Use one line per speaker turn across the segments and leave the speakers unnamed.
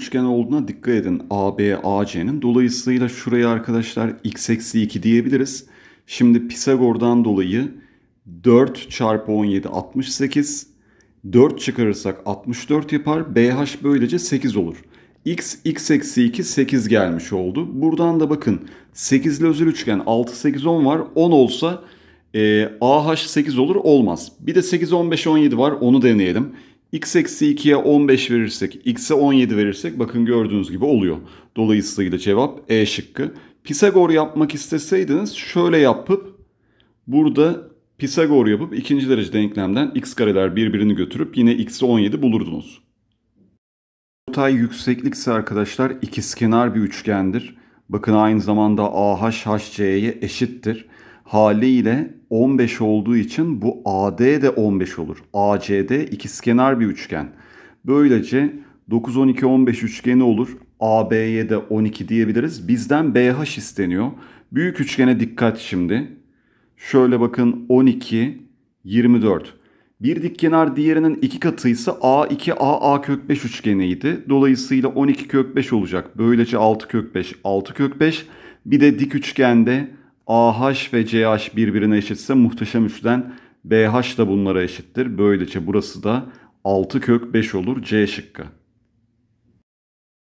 üçgen olduğuna dikkat edin. AB, AC'nin. Dolayısıyla şuraya arkadaşlar x eksi 2 diyebiliriz. Şimdi Pisagor'dan dolayı 4 çarpı 17 68. 4 çıkarırsak 64 yapar. BH böylece 8 olur. X, x eksi 2 8 gelmiş oldu. Buradan da bakın 8 ile özel üçgen 6, 8, 10 var. 10 olsa e, AH 8 olur olmaz. Bir de 8, 15, 17 var onu deneyelim x eksi 2'ye 15 verirsek, x'e 17 verirsek bakın gördüğünüz gibi oluyor. Dolayısıyla cevap E şıkkı. Pisagor yapmak isteseydiniz şöyle yapıp burada Pisagor yapıp ikinci derece denklemden x kareler birbirini götürüp yine x'i 17 bulurdunuz. Ortay yükseklikse arkadaşlar ikizkenar bir üçgendir. Bakın aynı zamanda AH HC'ye eşittir haliyle 15 olduğu için bu AD de 15 olur. ACD ikizkenar bir üçgen. Böylece 9 12 15 üçgeni olur. AB'ye de 12 diyebiliriz. Bizden BH isteniyor. Büyük üçgene dikkat şimdi. Şöyle bakın 12 24. Bir dikkenar diğerinin iki katıysa A2 a a kök 5 üçgeniydi. Dolayısıyla 12 kök 5 olacak. Böylece 6 kök 5 6 kök 5. Bir de dik üçgende AH ve CH birbirine eşitse muhteşem üçlüden BH da bunlara eşittir. Böylece burası da 6 kök 5 olur C şıkkı.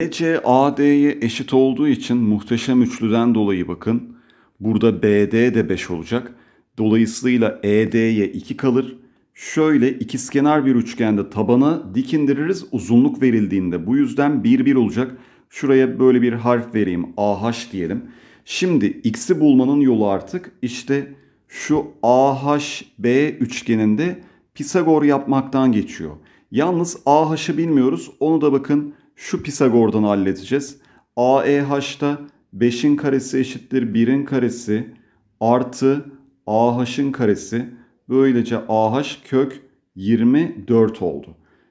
BC AD'ye eşit olduğu için muhteşem üçlüden dolayı bakın. Burada BD de 5 olacak. Dolayısıyla ED'ye 2 kalır. Şöyle ikizkenar bir üçgende tabana dik indiririz uzunluk verildiğinde. Bu yüzden 1 1 olacak. Şuraya böyle bir harf vereyim. AH diyelim. Şimdi x'i bulmanın yolu artık işte şu AHB üçgeninde Pisagor yapmaktan geçiyor. Yalnız AH'ı bilmiyoruz. Onu da bakın şu Pisagor'dan halledeceğiz. AEH'da 5'in karesi eşittir 1'in karesi artı AH'ın karesi. Böylece AH kök 24 oldu.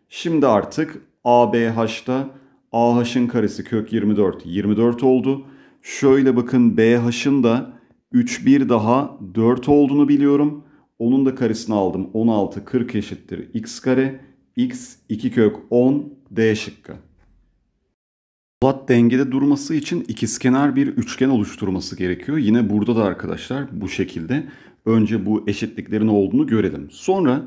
Şimdi artık ABH'da AH'ın karesi kök 24 24 oldu. Şöyle bakın BH'ın da 3 1 daha 4 olduğunu biliyorum. Onun da karesini aldım. 16 40 eşittir x kare. x 2 kök 10 d şıkkı. Lat dengede durması için ikizkenar bir üçgen oluşturması gerekiyor. Yine burada da arkadaşlar bu şekilde önce bu eşitliklerin olduğunu görelim. Sonra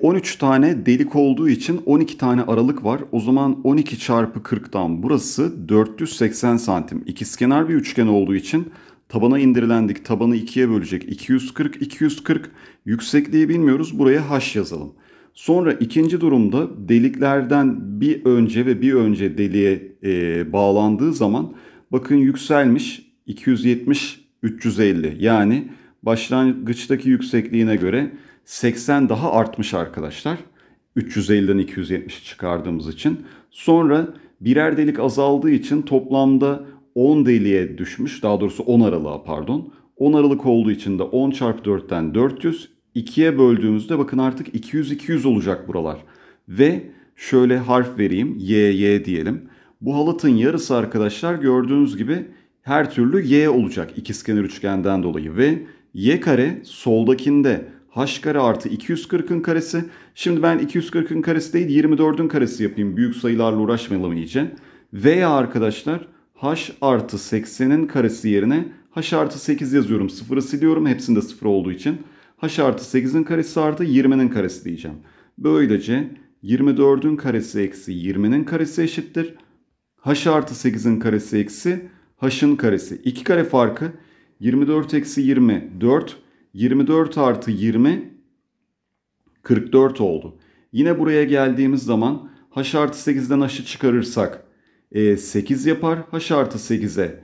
13 ee, tane delik olduğu için 12 tane aralık var. O zaman 12 çarpı 40'tan burası 480 santim. İkizkenar bir üçgen olduğu için tabana indirilendik. Tabanı 2'ye bölecek. 240, 240. Yüksekliği bilmiyoruz. Buraya h yazalım. Sonra ikinci durumda deliklerden bir önce ve bir önce deliğe e, bağlandığı zaman bakın yükselmiş 270, 350. Yani başlangıçtaki yüksekliğine göre 80 daha artmış arkadaşlar. 350'den 270 çıkardığımız için. Sonra birer delik azaldığı için toplamda 10 deliğe düşmüş. Daha doğrusu 10 aralığa pardon. 10 aralık olduğu için de 10 çarpı 4'ten 400. 2'ye böldüğümüzde bakın artık 200-200 olacak buralar. Ve şöyle harf vereyim. Y, Y diyelim. Bu halatın yarısı arkadaşlar gördüğünüz gibi her türlü Y olacak. İkizkenar üçgenden dolayı ve Y kare soldakinde h kare artı 240'ın karesi. Şimdi ben 240'ın karesi değil 24'ün karesi yapayım. Büyük sayılarla uğraşmayalım iyice. Veya arkadaşlar h artı 80'in karesi yerine h artı 8 yazıyorum. sıfırı siliyorum hepsinde sıfır olduğu için. h artı 8'in karesi artı 20'nin karesi diyeceğim. Böylece 24'ün karesi eksi 20'nin karesi eşittir. h artı 8'in karesi eksi h'ın karesi. 2 kare farkı 24 eksi 20 4 24 artı 20 44 oldu. Yine buraya geldiğimiz zaman h artı 8'den h'ı çıkarırsak 8 e, yapar. h artı 8'e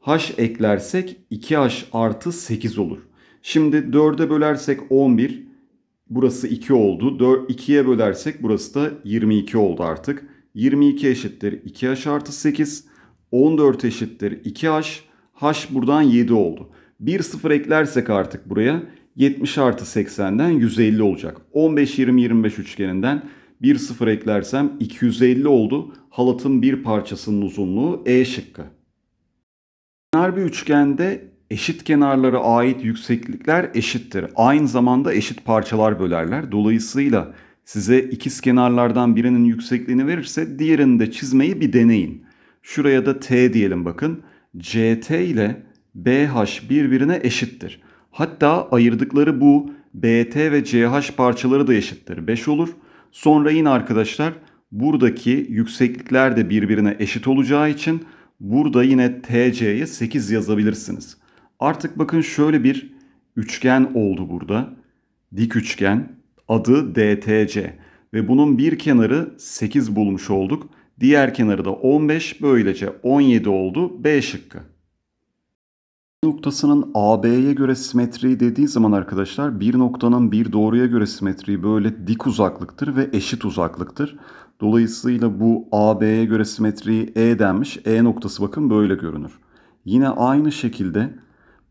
h eklersek 2h artı 8 olur. Şimdi 4'e bölersek 11 burası 2 oldu. 4, 2'ye bölersek burası da 22 oldu artık. 22 eşittir 2h artı 8. 14 eşittir 2h. h buradan 7 oldu. 1 sıfır eklersek artık buraya 70 artı 80'den 150 olacak. 15-20-25 üçgeninden 1 sıfır eklersem 250 oldu. Halatın bir parçasının uzunluğu E şıkkı. Kenar bir üçgende eşit kenarlara ait yükseklikler eşittir. Aynı zamanda eşit parçalar bölerler. Dolayısıyla size ikiz kenarlardan birinin yüksekliğini verirse diğerini de çizmeyi bir deneyin. Şuraya da T diyelim bakın. CT ile BH birbirine eşittir. Hatta ayırdıkları bu BT ve CH parçaları da eşittir. 5 olur. Sonra yine arkadaşlar buradaki yükseklikler de birbirine eşit olacağı için burada yine TC'ye 8 yazabilirsiniz. Artık bakın şöyle bir üçgen oldu burada. Dik üçgen adı DTC ve bunun bir kenarı 8 bulmuş olduk. Diğer kenarı da 15 böylece 17 oldu B şıkkı noktasının AB'ye göre simetriği dediği zaman arkadaşlar bir noktanın bir doğruya göre simetriği böyle dik uzaklıktır ve eşit uzaklıktır. Dolayısıyla bu AB'ye göre simetriği E denmiş. E noktası bakın böyle görünür. Yine aynı şekilde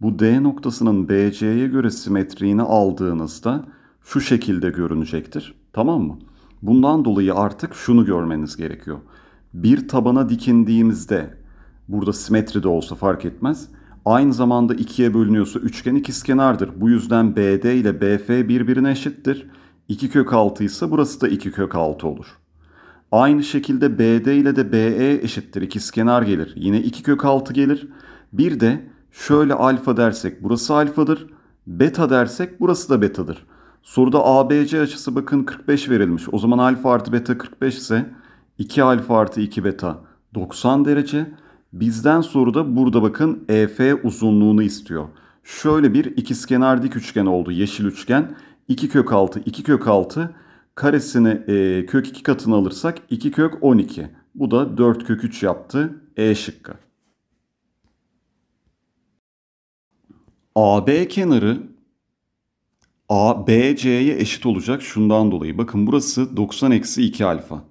bu D noktasının BC'ye göre simetriğini aldığınızda şu şekilde görünecektir. Tamam mı? Bundan dolayı artık şunu görmeniz gerekiyor. Bir tabana dikindiğimizde burada simetri de olsa fark etmez aynı zamanda ikiye bölünüyorsa üçgen ikizkenardır. Bu yüzden BD ile BF birbirine eşittir. 2 kök 6 ise burası da 2 kök 6 olur. Aynı şekilde BD ile de BE eşittir. İkizkenar gelir. Yine 2 kök 6 gelir. Bir de şöyle alfa dersek burası alfadır. Beta dersek burası da betadır. Soruda ABC açısı bakın 45 verilmiş. O zaman alfa artı beta 45 ise 2 alfa artı 2 beta 90 derece. Bizden soru da burada bakın EF uzunluğunu istiyor. Şöyle bir ikizkenar dik üçgen oldu. Yeşil üçgen. 2 kök 6, 2 kök 6 karesini e, kök 2 katını alırsak 2 kök 12. Bu da 4 kök 3 yaptı. E şıkkı. AB kenarı ABC'ye eşit olacak şundan dolayı. Bakın burası 90 eksi 2 alfa.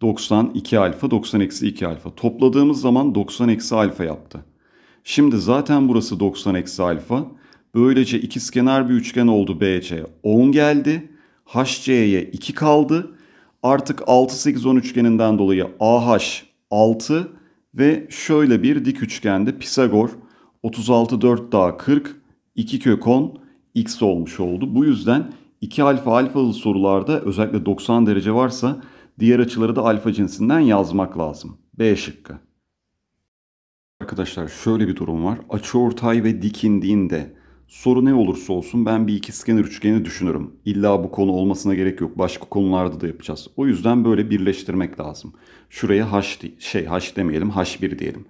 92 alfa 90 eksi 2 alfa. Topladığımız zaman 90 eksi alfa yaptı. Şimdi zaten burası 90 eksi alfa. Böylece ikizkenar bir üçgen oldu BC. 10 geldi. HC'ye 2 kaldı. Artık 6 8 10 üçgeninden dolayı AH 6 ve şöyle bir dik üçgende Pisagor 36 4 daha 40 2 kök 10 x olmuş oldu. Bu yüzden 2 alfa alfalı sorularda özellikle 90 derece varsa Diğer açıları da alfa cinsinden yazmak lazım. B şıkkı. Arkadaşlar şöyle bir durum var. Açı ortay ve dik indiğinde soru ne olursa olsun ben bir iki skener üçgeni düşünürüm. İlla bu konu olmasına gerek yok. Başka konularda da yapacağız. O yüzden böyle birleştirmek lazım. Şuraya h şey h demeyelim h1 diyelim.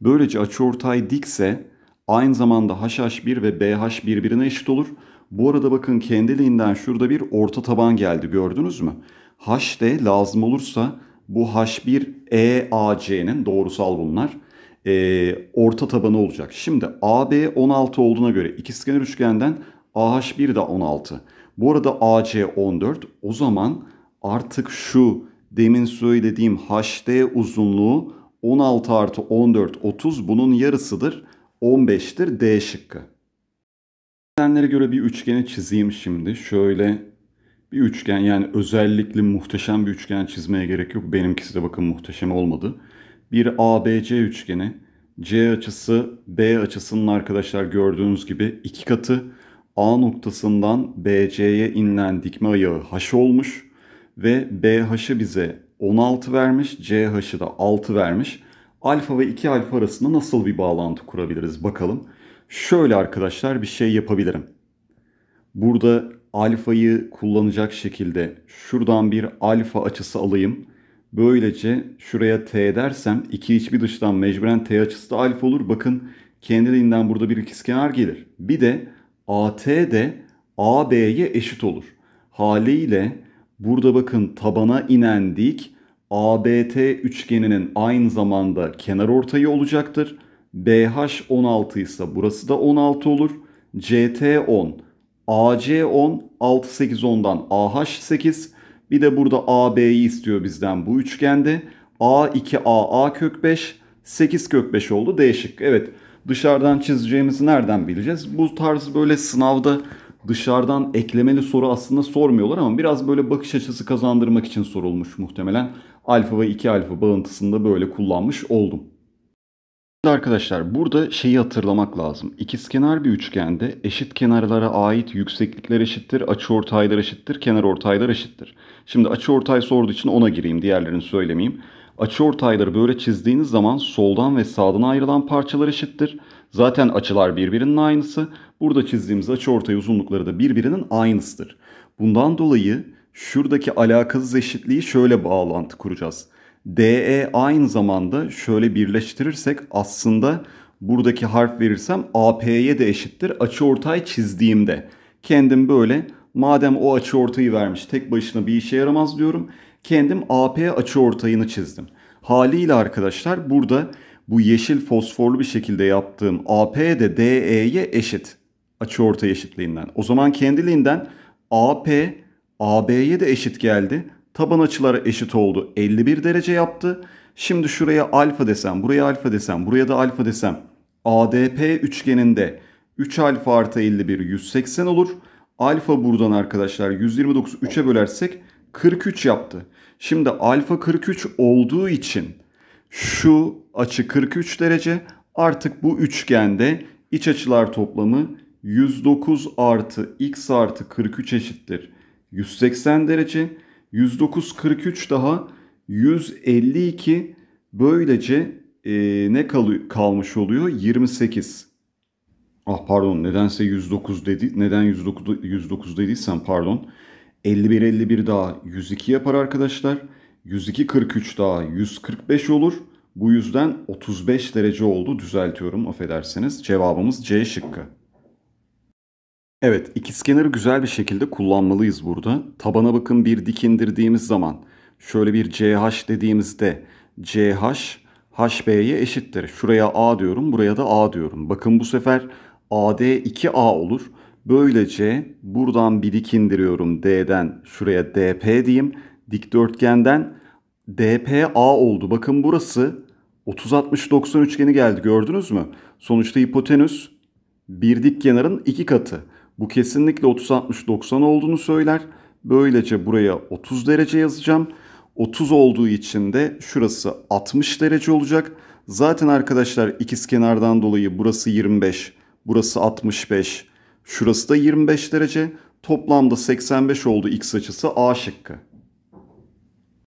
Böylece açı ortay dikse aynı zamanda hh1 ve bh birbirine eşit olur. Bu arada bakın kendiliğinden şurada bir orta taban geldi gördünüz mü? H lazım olursa bu H1 EAC'nin doğrusal bunlar e, orta tabanı olacak. Şimdi AB 16 olduğuna göre ikizkenar üçgenden AH1 de 16. Bu arada AC 14. O zaman artık şu demin söylediğim HD uzunluğu 16 artı 14 30 bunun yarısıdır 15'tir D şıkkı. Nedenlere göre bir üçgeni çizeyim şimdi. Şöyle bir üçgen yani özellikle muhteşem bir üçgen çizmeye gerek yok. Benimkisi de bakın muhteşem olmadı. Bir ABC üçgeni. C açısı B açısının arkadaşlar gördüğünüz gibi iki katı. A noktasından BC'ye inilen dikme ayağı H olmuş ve BH'ı bize 16 vermiş, CH'ı da 6 vermiş. Alfa ve 2 alfa arasında nasıl bir bağlantı kurabiliriz bakalım. Şöyle arkadaşlar bir şey yapabilirim. Burada alfayı kullanacak şekilde şuradan bir alfa açısı alayım. Böylece şuraya t dersem iki iç bir dıştan mecburen t açısı da alfa olur. Bakın kendiliğinden burada bir ikizkenar gelir. Bir de at de ab'ye eşit olur. Haliyle burada bakın tabana inen dik ABT üçgeninin aynı zamanda kenar ortayı olacaktır. BH 16 ise burası da 16 olur. CT 10. AC10 6-8-10'dan AH8 bir de burada AB'yi istiyor bizden bu üçgende. A2AA kök 5 8 kök 5 oldu değişik Evet dışarıdan çizeceğimizi nereden bileceğiz? Bu tarz böyle sınavda dışarıdan eklemeli soru aslında sormuyorlar ama biraz böyle bakış açısı kazandırmak için sorulmuş muhtemelen. Alfa ve 2 alfa bağıntısında böyle kullanmış oldum. Şimdi Arkadaşlar burada şeyi hatırlamak lazım. İkizkenar bir üçgende eşit kenarlara ait yükseklikler eşittir, açıortaylar eşittir, kenar ortaylar eşittir. Şimdi açıortay sorduğu için ona gireyim, diğerlerini söylemeyeyim. Açıortayları böyle çizdiğiniz zaman soldan ve sağdan ayrılan parçalar eşittir. Zaten açılar birbirinin aynısı. Burada çizdiğimiz açıortay uzunlukları da birbirinin aynısıdır. Bundan dolayı şuradaki alakasız eşitliği şöyle bağlantı kuracağız. DE aynı zamanda şöyle birleştirirsek aslında buradaki harf verirsem AP'ye de eşittir. Açı ortay çizdiğimde kendim böyle madem o açı ortayı vermiş tek başına bir işe yaramaz diyorum. Kendim AP açı ortayını çizdim. Haliyle arkadaşlar burada bu yeşil fosforlu bir şekilde yaptığım AP de DE'ye eşit. Açı ortay eşitliğinden. O zaman kendiliğinden AP AB'ye de eşit geldi. Taban açıları eşit oldu. 51 derece yaptı. Şimdi şuraya alfa desem, buraya alfa desem, buraya da alfa desem. ADP üçgeninde 3 alfa artı 51 180 olur. Alfa buradan arkadaşlar 129 3'e bölersek 43 yaptı. Şimdi alfa 43 olduğu için şu açı 43 derece artık bu üçgende iç açılar toplamı 109 artı x artı 43 eşittir. 180 derece. 109.43 daha 152 böylece e, ne kal kalmış oluyor? 28. Ah pardon nedense 109 dedi. Neden 109, 109 dediysem pardon. 51 51 daha 102 yapar arkadaşlar. 102 43 daha 145 olur. Bu yüzden 35 derece oldu. Düzeltiyorum affedersiniz. Cevabımız C şıkkı. Evet, ikizkenarı güzel bir şekilde kullanmalıyız burada. Tabana bakın bir dik indirdiğimiz zaman şöyle bir CH dediğimizde CH HB'ye eşittir. Şuraya A diyorum, buraya da A diyorum. Bakın bu sefer AD 2A olur. Böylece buradan bir dik indiriyorum D'den şuraya DP diyeyim. Dikdörtgenden DPA oldu. Bakın burası 30-60-90 üçgeni geldi gördünüz mü? Sonuçta hipotenüs bir dik kenarın iki katı. Bu kesinlikle 30-60-90 olduğunu söyler. Böylece buraya 30 derece yazacağım. 30 olduğu için de şurası 60 derece olacak. Zaten arkadaşlar ikiz kenardan dolayı burası 25, burası 65, şurası da 25 derece. Toplamda 85 oldu x açısı A şıkkı.